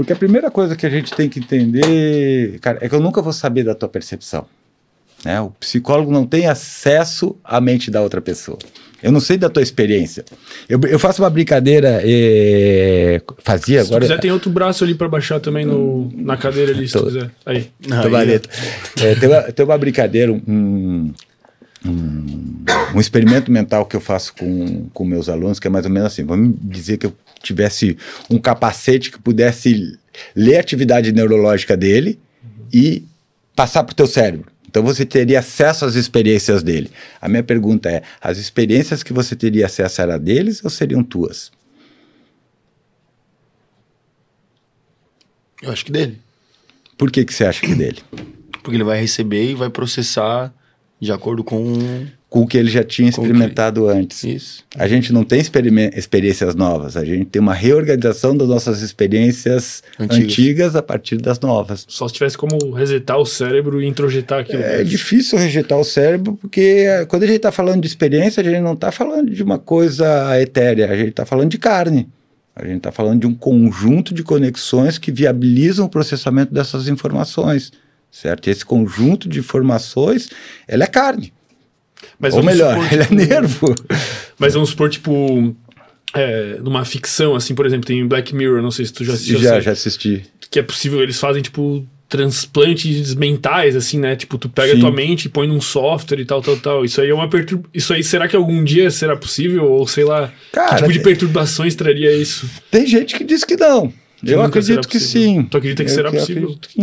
Porque a primeira coisa que a gente tem que entender, cara, é que eu nunca vou saber da tua percepção. Né? O psicólogo não tem acesso à mente da outra pessoa. Eu não sei da tua experiência. Eu, eu faço uma brincadeira. É, fazia se agora. Se quiser, tem outro braço ali para baixar também no, na cadeira ali, se quiser. Aí. Tô aí. É, tem, uma, tem uma brincadeira, um, um, um, experimento mental que eu faço com, com meus alunos, que é mais ou menos assim: vamos dizer que eu tivesse um capacete que pudesse ler a atividade neurológica dele uhum. e passar para o teu cérebro. Então você teria acesso às experiências dele. A minha pergunta é: as experiências que você teria acesso eram deles ou seriam tuas? Eu acho que dele. Por que, que você acha que é dele? Porque ele vai receber e vai processar de acordo com... Com o que ele já tinha experimentado que... antes. Isso. A gente não tem experiências novas, a gente tem uma reorganização das nossas experiências antigas, antigas a partir das novas. Só se tivesse como resetar o cérebro e introjetar aquilo. É, é difícil resetar o cérebro, porque eh, quando a gente está falando de experiência, a gente não está falando de uma coisa etérea, a gente está falando de carne. A gente está falando de um conjunto de conexões que viabilizam o processamento dessas informações certo? Esse conjunto de informações, ela é carne. Mas Ou melhor, supor, ela é tipo, nervo. Mas vamos supor, tipo, é, numa ficção, assim, por exemplo, tem Black Mirror, não sei se tu já assistiu. Já, assim, já assisti. Que é possível, eles fazem, tipo, transplantes mentais, assim, né? Tipo, tu pega Sim. a tua mente e põe num software e tal, tal, tal. Isso aí é uma perturbação. Isso aí, será que algum dia será possível? Ou sei lá, Cara, que tipo de é- perturbações traria isso? Tem gente que diz que não. Eu acredito que possível. sim. Tu acredita que eu, será possível? Que,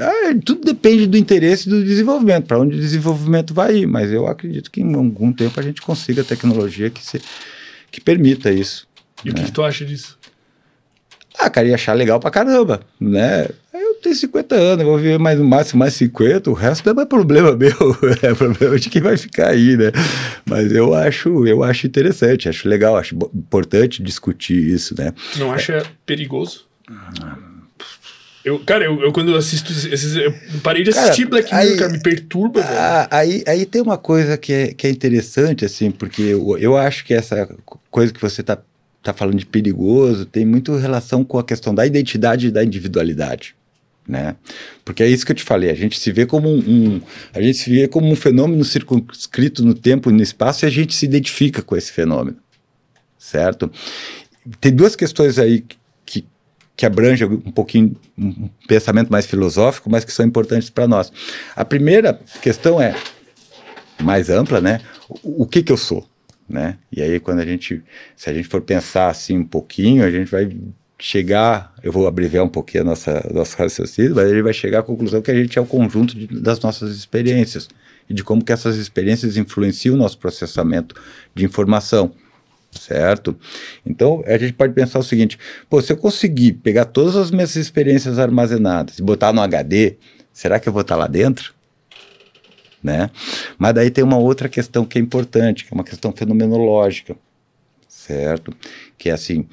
ah, tudo depende do interesse do desenvolvimento, para onde o desenvolvimento vai ir, mas eu acredito que em algum tempo a gente consiga tecnologia que, se, que permita isso. E né? o que, né? que, tu acha disso? Ah, cara, ia achar legal pra caramba, né? tenho 50 anos, vou viver mais no máximo mais 50, o resto não é problema meu, é problema de quem vai ficar aí, né? Mas eu acho, eu acho interessante, acho legal, acho importante discutir isso, né? Não acha é. perigoso? Eu, cara, eu, eu quando assisto esses. Eu parei de cara, assistir Black Mirror, cara, me perturba, a, Aí, aí tem uma coisa que é, que é interessante, assim, porque eu, eu acho que essa coisa que você tá tá falando de perigoso tem muito relação com a questão da identidade e da individualidade né? Porque é isso que eu te falei, a gente se vê como um, um, a gente se vê como um fenômeno circunscrito no tempo e no espaço e a gente se identifica com esse fenômeno, certo? Tem duas questões aí que, que abrangem um pouquinho um pensamento mais filosófico, mas que são importantes para nós. A primeira questão é mais ampla, né? O, o que que eu sou, né? E aí quando a gente, se a gente for pensar assim um pouquinho, a gente vai chegar, eu vou abreviar um pouquinho a nossa nosso raciocínio, mas ele vai chegar à conclusão que a gente é o conjunto de, das nossas experiências e de como que essas experiências influenciam o nosso processamento de informação, certo? Então, a gente pode pensar o seguinte, pô, se eu conseguir pegar todas as minhas experiências armazenadas e botar no HD, será que eu vou estar lá dentro? Né? Mas daí tem uma outra questão que é importante, que é uma questão fenomenológica, certo? Que é assim,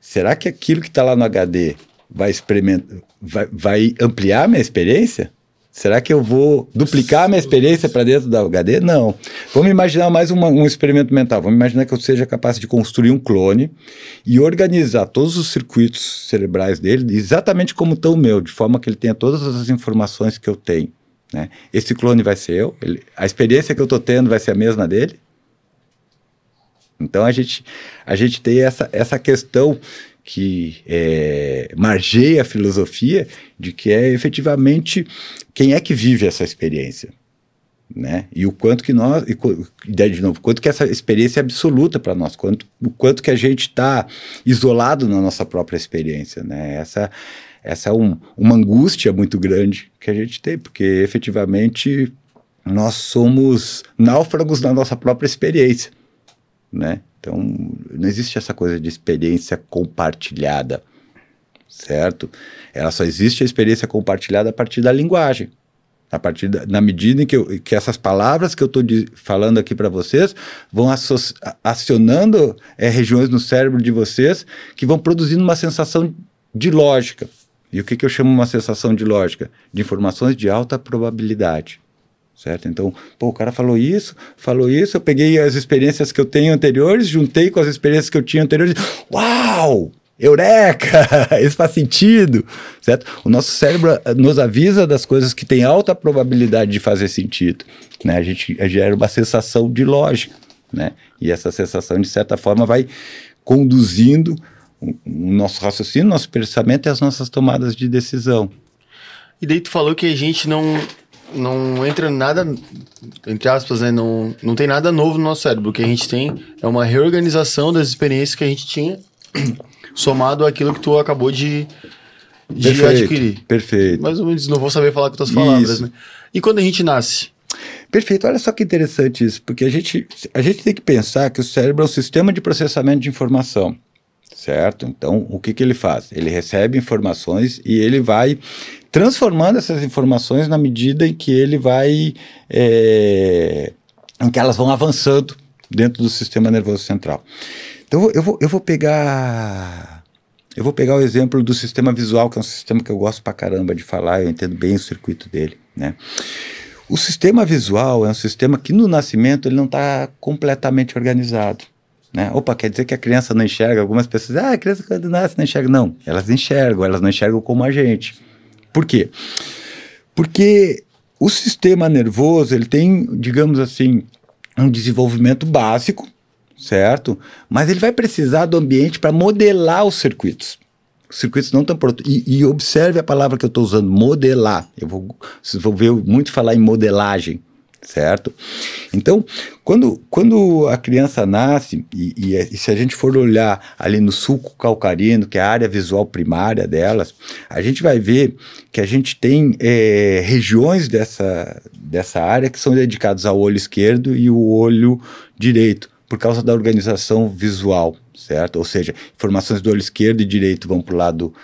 será que aquilo que está lá no HD vai, vai, vai ampliar a minha experiência? Será que eu vou duplicar a minha experiência para dentro da HD? Não. Vamos imaginar mais uma, um experimento mental. Vamos imaginar que eu seja capaz de construir um clone e organizar todos os circuitos cerebrais dele exatamente como estão o meu, de forma que ele tenha todas as informações que eu tenho. Né? Esse clone vai ser eu? Ele, a experiência que eu estou tendo vai ser a mesma dele? Então a gente, a gente tem essa, essa questão que é, margeia a filosofia de que é efetivamente quem é que vive essa experiência. Né? E o quanto que nós, e, de novo, quanto que essa experiência é absoluta para nós, quanto, o quanto que a gente está isolado na nossa própria experiência, né? Essa, essa é um, uma angústia muito grande que a gente tem, porque efetivamente nós somos náufragos da nossa própria experiência né? Então, não existe essa coisa de experiência compartilhada, certo? Ela só existe a experiência compartilhada a partir da linguagem. A partir da, na medida em que, eu, que essas palavras que eu estou falando aqui para vocês vão acionando é, regiões no cérebro de vocês que vão produzindo uma sensação de lógica. E o que, que eu chamo uma sensação de lógica? De informações de alta probabilidade certo? Então, pô, o cara falou isso, falou isso, eu peguei as experiências que eu tenho anteriores, juntei com as experiências que eu tinha anteriores, uau! Eureka! Isso faz sentido, certo? O nosso cérebro eh, nos avisa das coisas que têm alta probabilidade de fazer sentido, né? A gente eh, gera uma sensação de lógica, né? E essa sensação, de certa forma, vai conduzindo o nosso raciocínio, nosso pensamento e as nossas tomadas de decisão. E daí tu falou que a gente não não entra nada, entre aspas, né? Não, não tem nada novo no nosso cérebro. O que a gente tem é uma reorganização das experiências que a gente tinha, somado àquilo que tu acabou de, de perfeito, adquirir. Perfeito. Mais ou menos, não vou saber falar com tuas palavras, isso. né? E quando a gente nasce? Perfeito, olha só que interessante isso, porque a gente, a gente tem que pensar que o cérebro é um sistema de processamento de informação certo? Então, o que, que ele faz? Ele recebe informações e ele vai transformando essas informações na medida em que ele vai. É, em que elas vão avançando dentro do sistema nervoso central. Então, eu vou, eu vou pegar. Eu vou pegar o exemplo do sistema visual, que é um sistema que eu gosto pra caramba de falar, eu entendo bem o circuito dele, né? O sistema visual é um sistema que no nascimento ele não está completamente organizado. Né? Opa, quer dizer que a criança não enxerga? Algumas pessoas ah, a criança quando nasce não enxerga. Não, elas enxergam, elas não enxergam como a gente. Por quê? Porque o sistema nervoso, ele tem, digamos assim, um desenvolvimento básico, certo? Mas ele vai precisar do ambiente para modelar os circuitos. Os circuitos não estão prontos. E, e, observe a palavra que eu estou usando, modelar. Eu vou, vocês vão ver muito falar em modelagem certo? Então, quando, quando a criança nasce, e, e, e, se a gente for olhar ali no sulco calcarino, que é a área visual primária delas, a gente vai ver que a gente tem é, regiões dessa, dessa área que são dedicadas ao olho esquerdo e o olho direito, por causa da organização visual, certo? Ou seja, informações do olho esquerdo e direito vão para o lado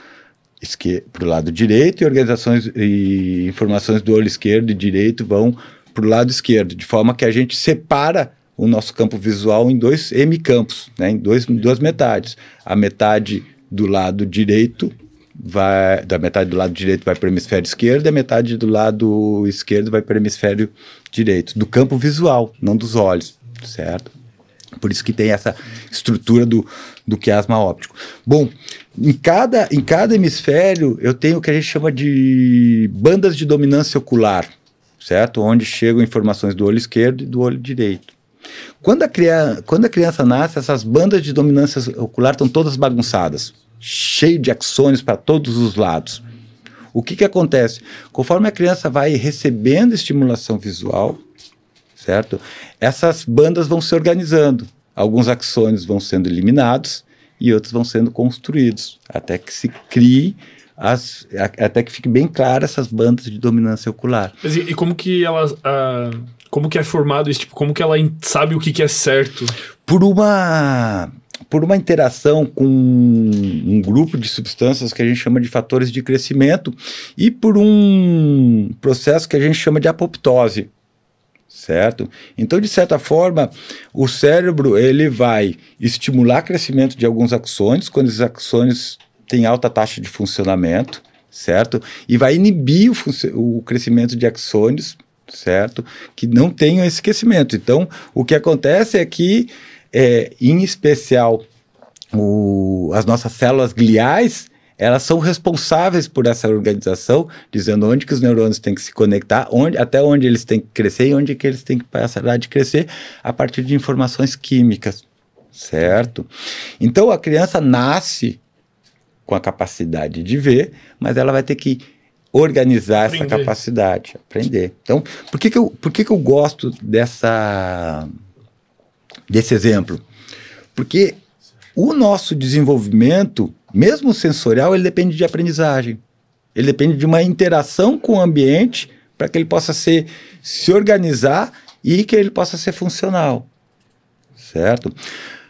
esque lado direito e organizações e informações do olho esquerdo e direito vão para o lado esquerdo, de forma que a gente separa o nosso campo visual em dois hemicampos, né, em, dois, duas metades. A metade do lado direito vai da metade do lado direito vai para o hemisfério esquerdo, e a metade do lado esquerdo vai para o hemisfério direito, do campo visual, não dos olhos, certo? Por isso que tem essa estrutura do, do quiasma óptico. Bom, em cada, em cada hemisfério eu tenho o que a gente chama de bandas de dominância ocular certo? Onde chegam informações do olho esquerdo e do olho direito. Quando a, criança, quando a criança nasce, essas bandas de dominância ocular estão todas bagunçadas, cheio de axônios para todos os lados. O que, que acontece? Conforme a criança vai recebendo estimulação visual, certo? Essas bandas vão se organizando. Alguns axônios vão sendo eliminados e outros vão sendo construídos, até que se crie as, a, até que fique bem claro essas bandas de dominância ocular. Mas e, e como que ela. Uh, como que é formado isso? Tipo, como que ela sabe o que, que é certo? Por uma por uma interação com um grupo de substâncias que a gente chama de fatores de crescimento e por um processo que a gente chama de apoptose, certo? Então, de certa forma, o cérebro ele vai estimular crescimento de alguns axônios, quando esses axônios tem alta taxa de funcionamento, certo? E vai inibir o, o crescimento de axônios, certo? Que não tenham esse crescimento. Então, o que acontece é que, é, em especial, o, as nossas células gliais, elas são responsáveis por essa organização, dizendo onde que os neurônios têm que se conectar, onde, até onde eles têm que crescer e onde que eles têm que passar de crescer a partir de informações químicas, certo? Então a criança nasce com a capacidade de ver, mas ela vai ter que organizar aprender. essa capacidade, aprender. Então, por que, que, eu, por que, que eu gosto dessa, desse exemplo? Porque o nosso desenvolvimento, mesmo sensorial, ele depende de aprendizagem. Ele depende de uma interação com o ambiente para que ele possa ser, se organizar e que ele possa ser funcional. Certo?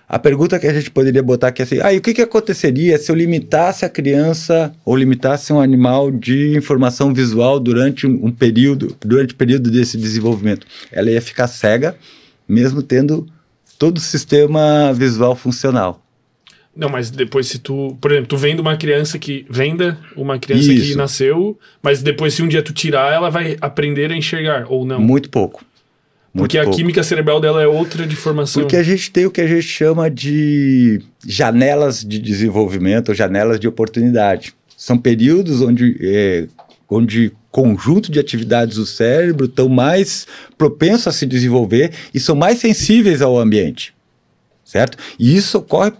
A pergunta que a gente poderia botar aqui é assim: aí o que, que aconteceria se eu limitasse a criança ou limitasse um animal de informação visual durante um período, durante o período desse desenvolvimento? Ela ia ficar cega, mesmo tendo todo o sistema visual funcional. Não, mas depois se tu, por exemplo, tu vendo uma criança que venda uma criança Isso. que nasceu, mas depois se um dia tu tirar, ela vai aprender a enxergar ou não? Muito pouco. Porque pouco. a química cerebral dela é outra de formação. Porque a gente tem o que a gente chama de janelas de desenvolvimento, ou janelas de oportunidade. São períodos onde, é, onde conjunto de atividades do cérebro estão mais propensos a se desenvolver e são mais sensíveis ao ambiente, certo? E isso ocorre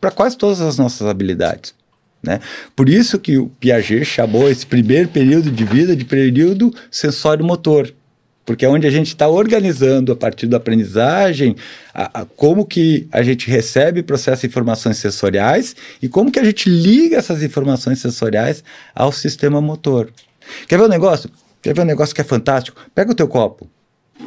para quase todas as nossas habilidades. Né? Por isso que o Piaget chamou esse primeiro período de vida de período sensório-motor porque é onde a gente está organizando a partir da aprendizagem a, a, como que a gente recebe processa informações sensoriais e como que a gente liga essas informações sensoriais ao sistema motor. Quer ver um negócio? Quer ver um negócio que é fantástico? Pega o teu copo.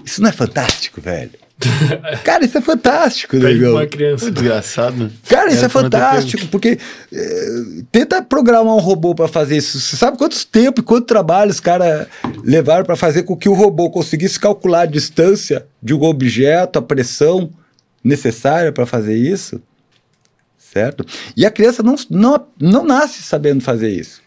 Isso não é fantástico, velho? Cara, isso é fantástico, Negão. Uma criança. É desgraçado. Né? Cara, isso é, é fantástico, porque é, tenta programar um robô para fazer isso. Você sabe quantos tempo e quanto trabalho os caras levaram para fazer com que o robô conseguisse calcular a distância de um objeto, a pressão necessária para fazer isso? Certo? E a criança não, não, não nasce sabendo fazer isso.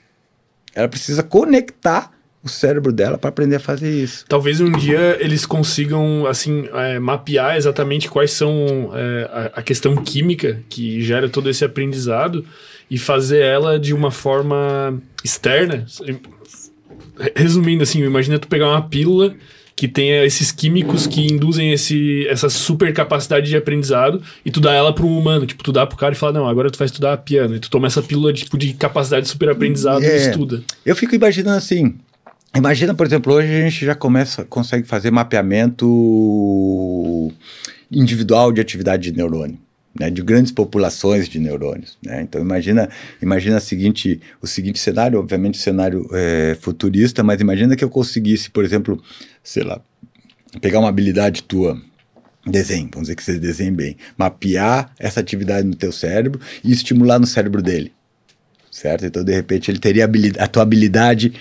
Ela precisa conectar o cérebro dela para aprender a fazer isso. Talvez um dia eles consigam assim é, mapear exatamente quais são é, a, a questão química que gera todo esse aprendizado e fazer ela de uma forma externa. Resumindo assim, imagina tu pegar uma pílula que tenha esses químicos que induzem esse, essa super capacidade de aprendizado e tu dá ela para um humano, tipo, tu dá pro cara e fala, não, agora tu vai estudar piano, e tu toma essa pílula tipo, de capacidade de super aprendizado é, e estuda. Eu fico imaginando assim, Imagina, por exemplo, hoje a gente já começa, consegue fazer mapeamento individual de atividade de neurônio. Né, de grandes populações de neurônios. Né? Então imagina, imagina seguinte, o seguinte cenário, obviamente cenário é, futurista, mas imagina que eu conseguisse, por exemplo, sei lá, pegar uma habilidade tua, desenho, vamos dizer que você desenhe bem, mapear essa atividade no teu cérebro e estimular no cérebro dele, certo? Então de repente ele teria a tua habilidade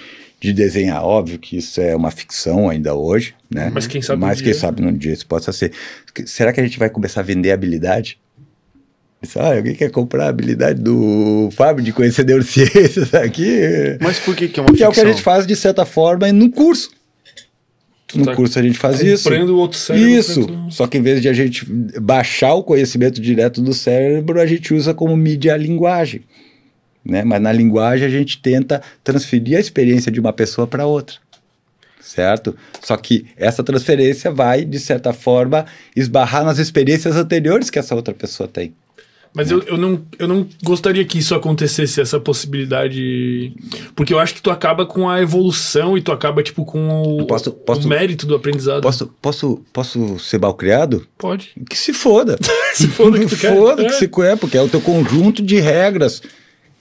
de desenhar. Óbvio que isso é uma ficção ainda hoje, né? Mas quem sabe Mas um quem dia. sabe num dia isso possa ser. Será que a gente vai começar a vender habilidade? Ah, alguém quer comprar a habilidade do Fábio de conhecer neurociências aqui? Mas por que, que é uma Porque ficção? é o que a gente faz, de certa forma, no curso. Tu no tá curso a gente faz isso. o outro cérebro. Isso. Dentro... Só que em vez de a gente baixar o conhecimento direto do cérebro, a gente usa como mídia a linguagem né? Mas na linguagem a gente tenta transferir a experiência de uma pessoa para outra, certo? Só que essa transferência vai, de certa forma, esbarrar nas experiências anteriores que essa outra pessoa tem. Mas eu, eu, não, eu não gostaria que isso acontecesse, essa possibilidade. Porque eu acho que tu acaba com a evolução e tu acaba, tipo, com o, posso, posso, o mérito do aprendizado. Posso, posso, posso ser criado Pode. Que se foda. se foda que tu foda quer. Foda que é. se quer, porque é o teu conjunto de regras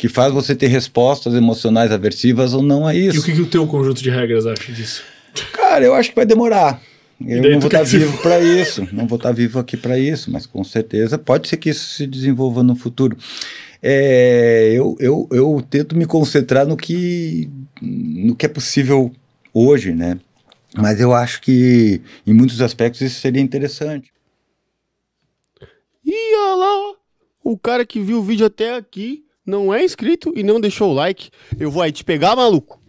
que faz você ter respostas emocionais aversivas ou não a é isso. E o que, que o teu conjunto de regras acha disso? Cara, eu acho que vai demorar. Eu não vou estar tá vivo para isso, não vou estar tá vivo aqui para isso, mas com certeza pode ser que isso se desenvolva no futuro. É, eu, eu, eu tento me concentrar no que, no que é possível hoje, né? Mas eu acho que em muitos aspectos isso seria interessante. E olha lá, o cara que viu o vídeo até aqui não é inscrito e não deixou o like, eu vou aí te pegar, maluco.